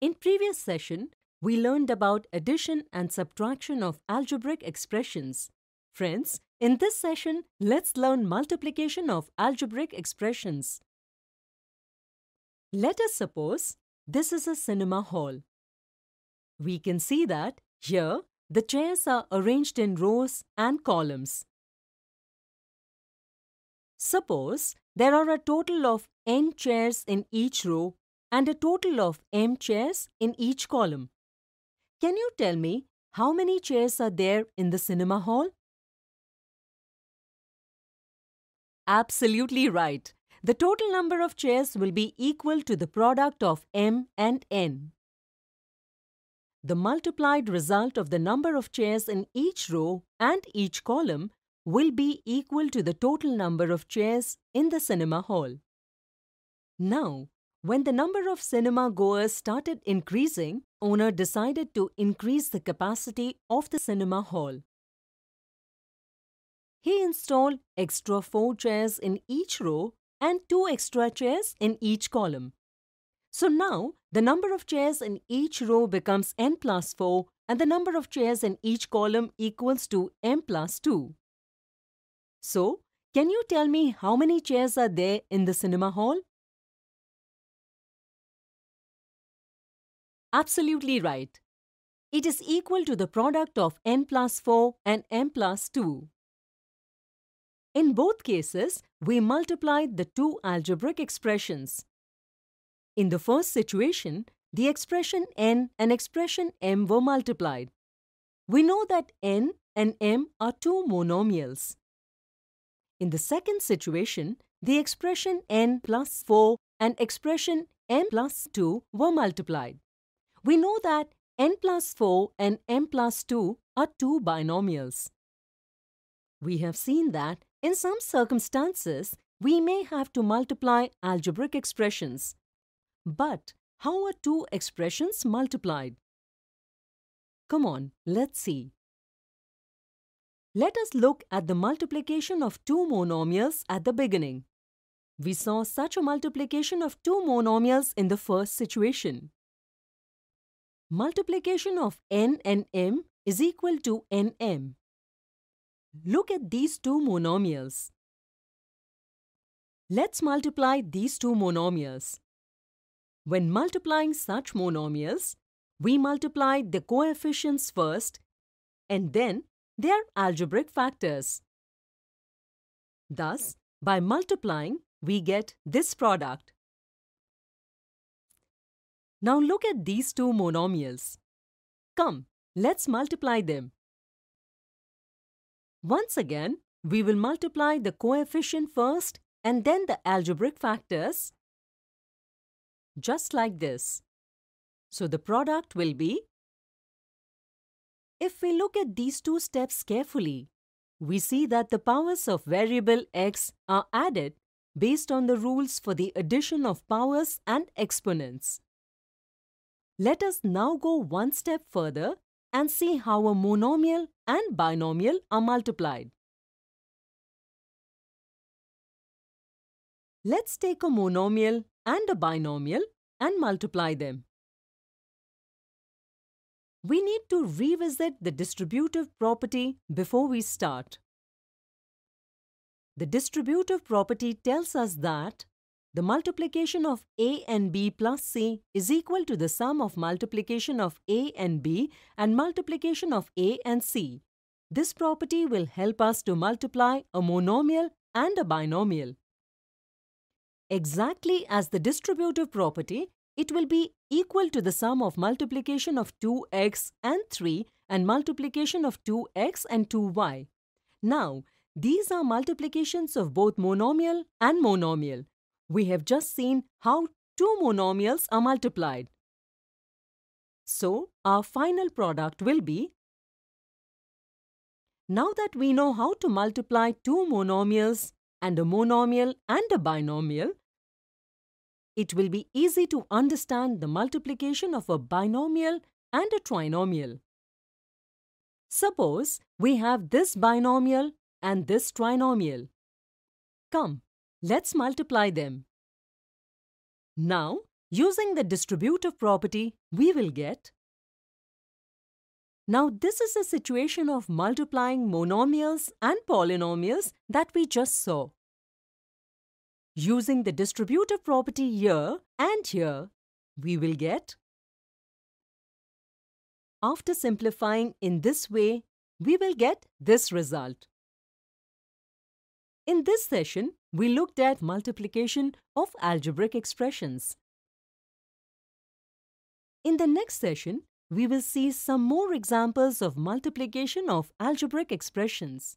In previous session, we learned about addition and subtraction of algebraic expressions. Friends, in this session, let's learn multiplication of algebraic expressions. Let us suppose this is a cinema hall. We can see that here the chairs are arranged in rows and columns. Suppose there are a total of n chairs in each row and a total of m chairs in each column. Can you tell me how many chairs are there in the cinema hall? Absolutely right. The total number of chairs will be equal to the product of m and n. The multiplied result of the number of chairs in each row and each column will be equal to the total number of chairs in the cinema hall. Now, when the number of cinema goers started increasing, owner decided to increase the capacity of the cinema hall. He installed extra four chairs in each row and two extra chairs in each column. So now, the number of chairs in each row becomes n plus 4 and the number of chairs in each column equals to m plus 2. So, can you tell me how many chairs are there in the cinema hall? Absolutely right. It is equal to the product of n 4 and m plus 2. In both cases, we multiplied the two algebraic expressions. In the first situation, the expression n and expression m were multiplied. We know that n and m are two monomials. In the second situation, the expression n plus 4 and expression m plus 2 were multiplied. We know that n plus 4 and m plus 2 are two binomials. We have seen that in some circumstances, we may have to multiply algebraic expressions. But how are two expressions multiplied? Come on, let's see. Let us look at the multiplication of two monomials at the beginning. We saw such a multiplication of two monomials in the first situation. Multiplication of n and m is equal to nm. Look at these two monomials. Let's multiply these two monomials. When multiplying such monomials, we multiply the coefficients first and then their algebraic factors. Thus, by multiplying, we get this product. Now look at these two monomials. Come, let's multiply them. Once again, we will multiply the coefficient first and then the algebraic factors, just like this. So the product will be if we look at these two steps carefully, we see that the powers of variable x are added based on the rules for the addition of powers and exponents. Let us now go one step further and see how a monomial and binomial are multiplied. Let's take a monomial and a binomial and multiply them. We need to revisit the distributive property before we start. The distributive property tells us that the multiplication of A and B plus C is equal to the sum of multiplication of A and B and multiplication of A and C. This property will help us to multiply a monomial and a binomial. Exactly as the distributive property, it will be equal to the sum of multiplication of 2x and 3 and multiplication of 2x and 2y. Now, these are multiplications of both monomial and monomial. We have just seen how two monomials are multiplied. So, our final product will be Now that we know how to multiply two monomials and a monomial and a binomial, it will be easy to understand the multiplication of a binomial and a trinomial. Suppose we have this binomial and this trinomial. Come, Let's multiply them. Now, using the distributive property, we will get now, this is a situation of multiplying monomials and polynomials that we just saw. Using the distributive property here and here, we will get After simplifying in this way, we will get this result. In this session, we looked at multiplication of algebraic expressions. In the next session, we will see some more examples of multiplication of algebraic expressions.